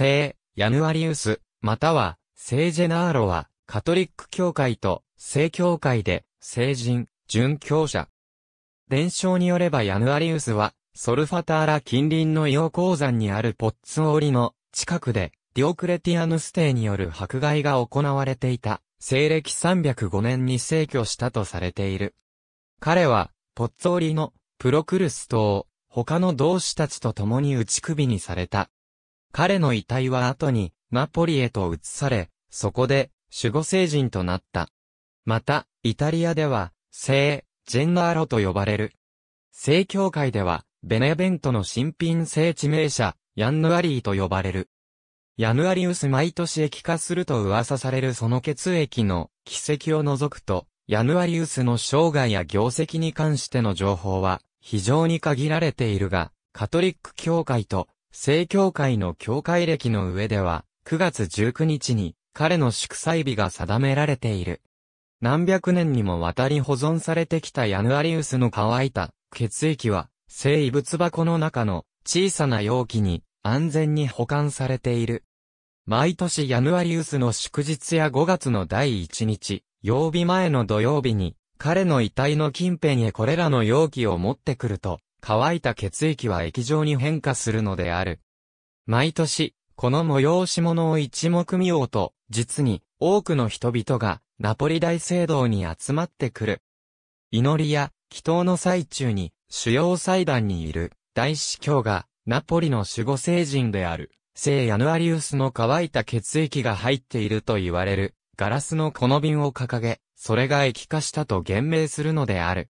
聖、ヤヌアリウス、または、聖ジェナーロは、カトリック教会と、聖教会で、聖人、殉教者。伝承によればヤヌアリウスは、ソルファターラ近隣の硫黄鉱山にあるポッツオーリの近くで、ディオクレティアヌス帝による迫害が行われていた、西暦305年に逝去したとされている。彼は、ポッツオーリのプロクルス島を、他の同志たちと共に打ち首にされた。彼の遺体は後にナポリへと移され、そこで守護聖人となった。また、イタリアでは、聖、ジェンナーロと呼ばれる。聖教会では、ベネベントの新品聖地名者、ヤンヌアリーと呼ばれる。ヤヌアリウス毎年液化すると噂されるその血液の奇跡を除くと、ヤヌアリウスの生涯や業績に関しての情報は非常に限られているが、カトリック教会と正教会の教会歴の上では、9月19日に彼の祝祭日が定められている。何百年にもわたり保存されてきたヤヌアリウスの乾いた血液は、聖遺物箱の中の小さな容器に安全に保管されている。毎年ヤヌアリウスの祝日や5月の第1日、曜日前の土曜日に、彼の遺体の近辺へこれらの容器を持ってくると、乾いた血液は液状に変化するのである。毎年、この催し物を一目見ようと、実に多くの人々がナポリ大聖堂に集まってくる。祈りや祈祷の最中に主要祭壇にいる大司教がナポリの守護聖人である聖ヤヌアリウスの乾いた血液が入っていると言われるガラスのこの瓶を掲げ、それが液化したと言明するのである。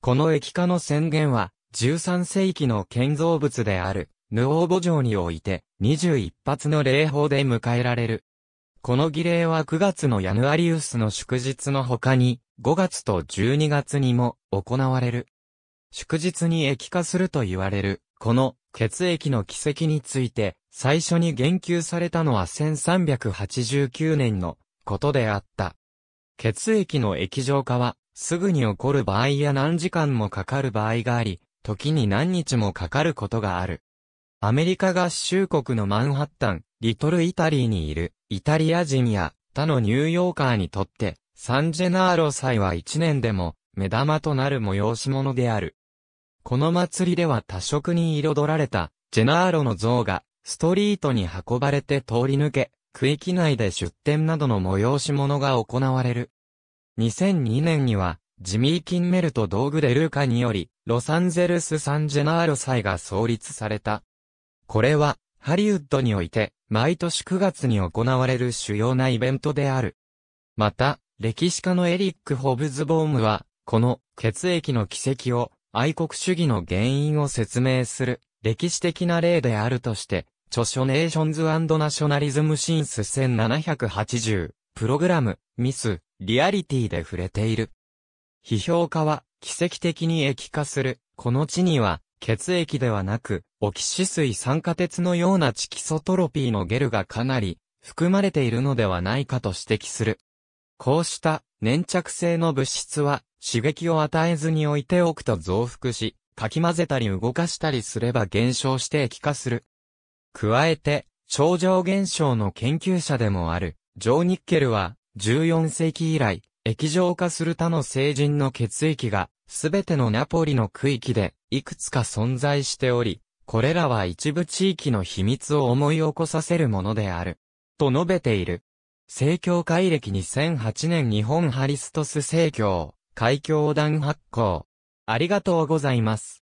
この液化の宣言は13世紀の建造物である、ヌオーボ城において、21発の礼砲で迎えられる。この儀礼は9月のヤヌアリウスの祝日の他に、5月と12月にも行われる。祝日に液化すると言われる、この血液の奇跡について、最初に言及されたのは1389年のことであった。血液の液状化は、すぐに起こる場合や何時間もかかる場合があり、時に何日もかかることがある。アメリカ合衆国のマンハッタン、リトルイタリーにいる、イタリア人や他のニューヨーカーにとって、サンジェナーロ祭は一年でも、目玉となる催し物である。この祭りでは多色に彩られた、ジェナーロの像が、ストリートに運ばれて通り抜け、区域内で出店などの催し物が行われる。2002年には、ジミー・キンメルと道具でルーカにより、ロサンゼルス・サンジェナール祭が創立された。これは、ハリウッドにおいて、毎年9月に行われる主要なイベントである。また、歴史家のエリック・ホブズボームは、この血液の奇跡を愛国主義の原因を説明する歴史的な例であるとして、著書ネーションズナショナリズムシンス1780プログラムミスリアリティで触れている。批評家は、奇跡的に液化する。この地には、血液ではなく、オキシ水酸化鉄のようなチキソトロピーのゲルがかなり、含まれているのではないかと指摘する。こうした粘着性の物質は刺激を与えずに置いておくと増幅し、かき混ぜたり動かしたりすれば減少して液化する。加えて、超常現象の研究者でもある、ジョー・ニッケルは、14世紀以来、液状化する他の成人の血液が、すべてのナポリの区域で、いくつか存在しており、これらは一部地域の秘密を思い起こさせるものである。と述べている。聖教会歴2008年日本ハリストス聖教、海峡団発行。ありがとうございます。